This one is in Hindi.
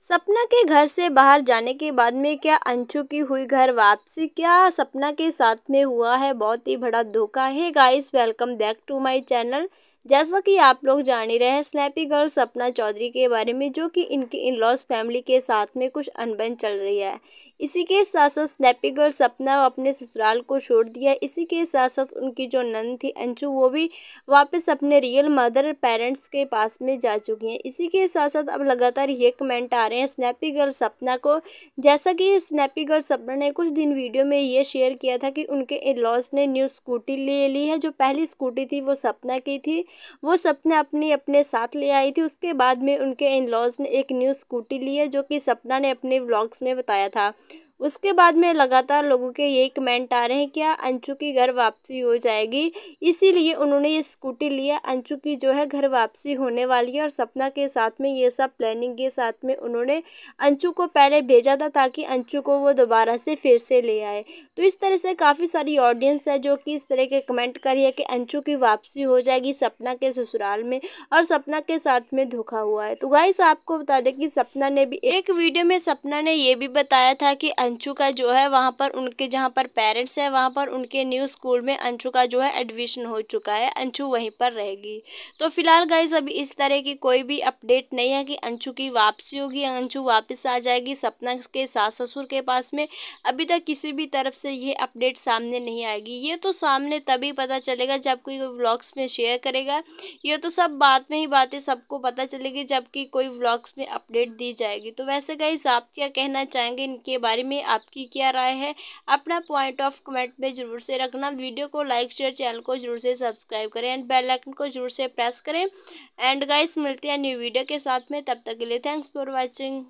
सपना के घर से बाहर जाने के बाद में क्या अंशु की हुई घर वापसी क्या सपना के साथ में हुआ है बहुत ही बड़ा धोखा है guys welcome back to my channel जैसा कि आप लोग जान ही रहे हैं स्नैपी गर्ल सपना चौधरी के बारे में जो कि इनकी इन लॉज फैमिली के साथ में कुछ अनबन चल रही है इसी के साथ साथ स्नैपी गर्ल सपना अपने ससुराल को छोड़ दिया इसी के साथ साथ उनकी जो नंद थी अंशु वो भी वापस अपने रियल मदर पेरेंट्स के पास में जा चुकी हैं इसी के साथ साथ अब लगातार ये कमेंट आ रहे हैं स्नैपी गर्ल सपना को जैसा कि स्नैपी गर्ल सपना ने कुछ दिन वीडियो में ये शेयर किया था कि उनके इन लॉज ने न्यू स्कूटी ले ली है जो पहली स्कूटी थी वो सपना की थी वो सपना अपनी अपने साथ ले आई थी उसके बाद में उनके इन लॉज ने एक न्यू स्कूटी ली है जो कि सपना ने अपने व्लॉग्स में बताया था उसके बाद में लगातार लोगों के यही कमेंट आ रहे हैं क्या अंशु की घर वापसी हो जाएगी इसीलिए उन्होंने ये स्कूटी लिया अंशु की जो है घर वापसी होने वाली है और सपना के साथ में ये सब प्लानिंग के साथ में उन्होंने अंशु को पहले भेजा था ताकि अंशु को वो दोबारा से फिर से ले आए तो इस तरह से काफ़ी सारी ऑडियंस है जो कि इस तरह के कमेंट कर रही है कि अंशु की वापसी हो जाएगी सपना के ससुराल में और सपना के साथ में धोखा हुआ है तो गाइस आपको बता दें कि सपना ने भी एक वीडियो में सपना ने ये भी बताया था कि अंशु का जो है वहाँ पर उनके जहाँ पर पेरेंट्स हैं वहाँ पर उनके न्यू स्कूल में अंशु का जो है एडमिशन हो चुका है अंशु वहीं पर रहेगी तो फिलहाल गाइज अभी इस तरह की कोई भी अपडेट नहीं है कि अंशु की वापसी होगी अंशु वापस आ जाएगी सपना के सास ससुर के पास में अभी तक किसी भी तरफ से ये अपडेट सामने नहीं आएगी ये तो सामने तभी पता चलेगा जब कोई व्लॉग्स में शेयर करेगा ये तो सब बात में ही बातें सबको पता चलेगी जबकि कोई व्लॉग्स में अपडेट दी जाएगी तो वैसे गाइज आप क्या कहना चाहेंगे इनके बारे में में आपकी क्या राय है अपना पॉइंट ऑफ कमेंट में ज़रूर से रखना वीडियो को लाइक शेयर चैनल को जरूर से सब्सक्राइब करें एंड बेल आइकन को जरूर से प्रेस करें एंड गाइस मिलते हैं न्यू वीडियो के साथ में तब तक के लिए थैंक्स फॉर वॉचिंग